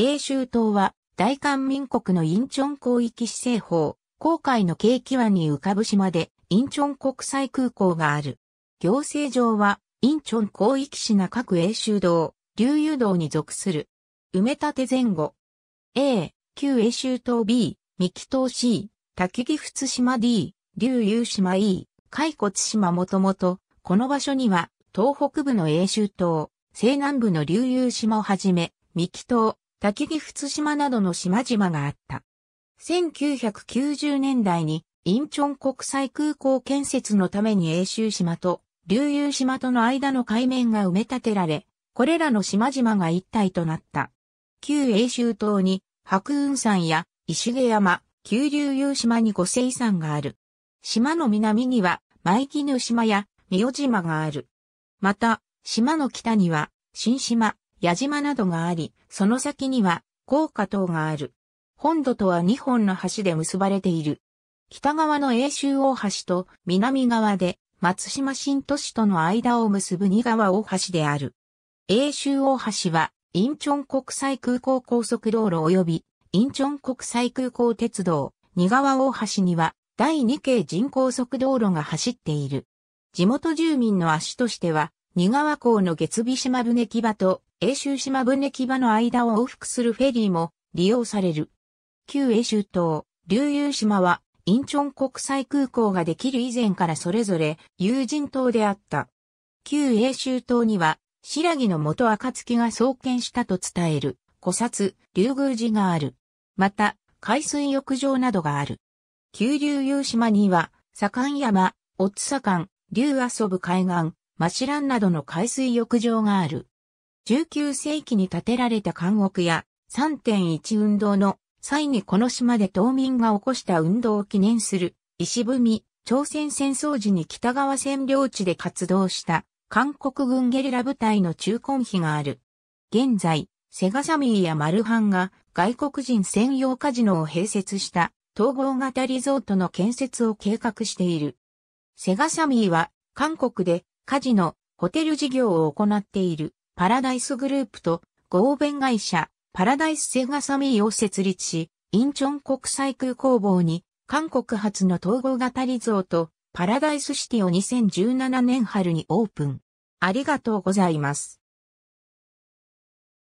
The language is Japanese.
英州島は大韓民国のインチョン広域市政法、航海の景気湾に浮かぶ島で、インチョン国際空港がある。行政上は、インチョン広域市な各英州道、流油道に属する。埋め立て前後。A、旧英州島 B、三木島 C、滝木仏島 D、流油島 E、海骨島もともと、この場所には、東北部の英州島、西南部の流油島をはじめ、三木島、滝木仏島などの島々があった。1990年代にインチョン国際空港建設のために永州島と流遊島との間の海面が埋め立てられ、これらの島々が一体となった。旧永州島に白雲山や石毛山、旧流遊島に五星山がある。島の南には舞絹島や三代島がある。また、島の北には新島、矢島などがあり、その先には、高架等がある。本土とは2本の橋で結ばれている。北側の永州大橋と南側で松島新都市との間を結ぶ二川大橋である。永州大橋は、インチョン国際空港高速道路及び、インチョン国際空港鉄道、二川大橋には、第2系人高速道路が走っている。地元住民の足としては、二川港の月日島船木場と英州島船木場の間を往復するフェリーも利用される。旧英州島、琉遊島は、インチョン国際空港ができる以前からそれぞれ有人島であった。旧英州島には、白木の元暁が創建したと伝える、古刹、竜宮寺がある。また、海水浴場などがある。旧琉遊島には、左官山、オッツ左官、竜遊ぶ海岸、マシランなどの海水浴場がある。19世紀に建てられた監獄や3.1運動の際にこの島で島民が起こした運動を記念する石踏み、朝鮮戦争時に北側占領地で活動した韓国軍ゲリラ部隊の中根碑がある。現在、セガサミーやマルハンが外国人専用カジノを併設した統合型リゾートの建設を計画している。セガサミーは韓国でカジノ、ホテル事業を行っている。パラダイスグループと合弁会社パラダイスセガサミーを設立し、インチョン国際空港房に韓国発の統合型リゾートパラダイスシティを2017年春にオープン。ありがとうございます。